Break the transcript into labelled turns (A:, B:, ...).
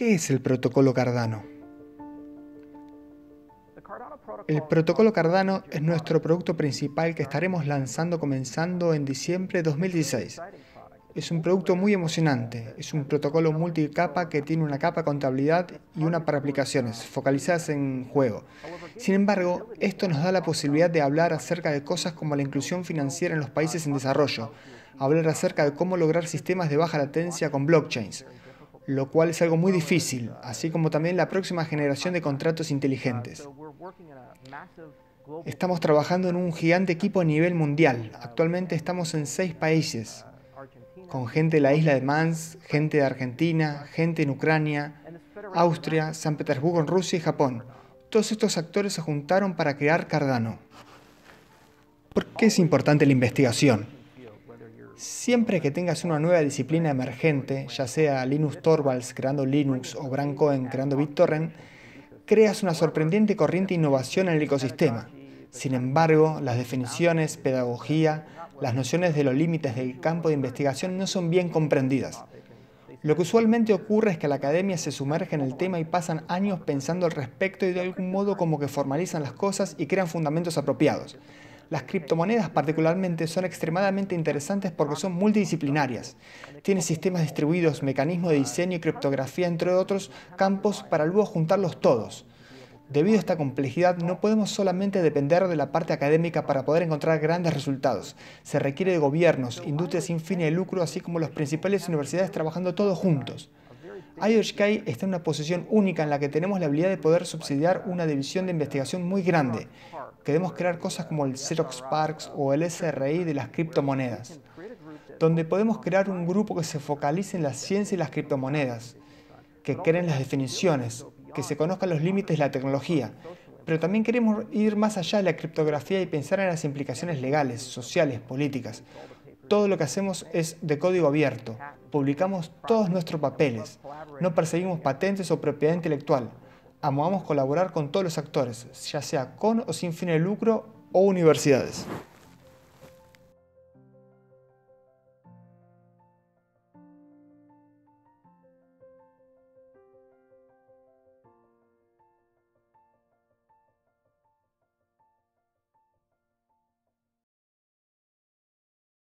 A: ¿Qué es el protocolo Cardano? El protocolo Cardano es nuestro producto principal que estaremos lanzando comenzando en diciembre de 2016. Es un producto muy emocionante. Es un protocolo multicapa que tiene una capa contabilidad y una para aplicaciones, focalizadas en juego. Sin embargo, esto nos da la posibilidad de hablar acerca de cosas como la inclusión financiera en los países en desarrollo, hablar acerca de cómo lograr sistemas de baja latencia con blockchains, lo cual es algo muy difícil, así como también la próxima generación de contratos inteligentes. Estamos trabajando en un gigante equipo a nivel mundial. Actualmente estamos en seis países, con gente de la isla de Mans, gente de Argentina, gente en Ucrania, Austria, San Petersburgo en Rusia y Japón. Todos estos actores se juntaron para crear Cardano. ¿Por qué es importante la investigación? Siempre que tengas una nueva disciplina emergente, ya sea Linus Torvalds creando Linux o Bran Cohen creando BitTorrent, creas una sorprendente corriente de innovación en el ecosistema. Sin embargo, las definiciones, pedagogía, las nociones de los límites del campo de investigación no son bien comprendidas. Lo que usualmente ocurre es que la academia se sumerge en el tema y pasan años pensando al respecto y de algún modo como que formalizan las cosas y crean fundamentos apropiados. Las criptomonedas particularmente son extremadamente interesantes porque son multidisciplinarias. Tienen sistemas distribuidos, mecanismos de diseño y criptografía, entre otros campos, para luego juntarlos todos. Debido a esta complejidad, no podemos solamente depender de la parte académica para poder encontrar grandes resultados. Se requiere de gobiernos, industrias sin fin de lucro, así como las principales universidades trabajando todos juntos. IOHK está en una posición única en la que tenemos la habilidad de poder subsidiar una división de investigación muy grande. Queremos crear cosas como el Xerox Parks o el SRI de las criptomonedas, donde podemos crear un grupo que se focalice en la ciencia y las criptomonedas, que creen las definiciones, que se conozcan los límites de la tecnología, pero también queremos ir más allá de la criptografía y pensar en las implicaciones legales, sociales, políticas. Todo lo que hacemos es de código abierto. Publicamos todos nuestros papeles. No perseguimos patentes o propiedad intelectual. Amamos colaborar con todos los actores, ya sea con o sin fin de lucro o universidades.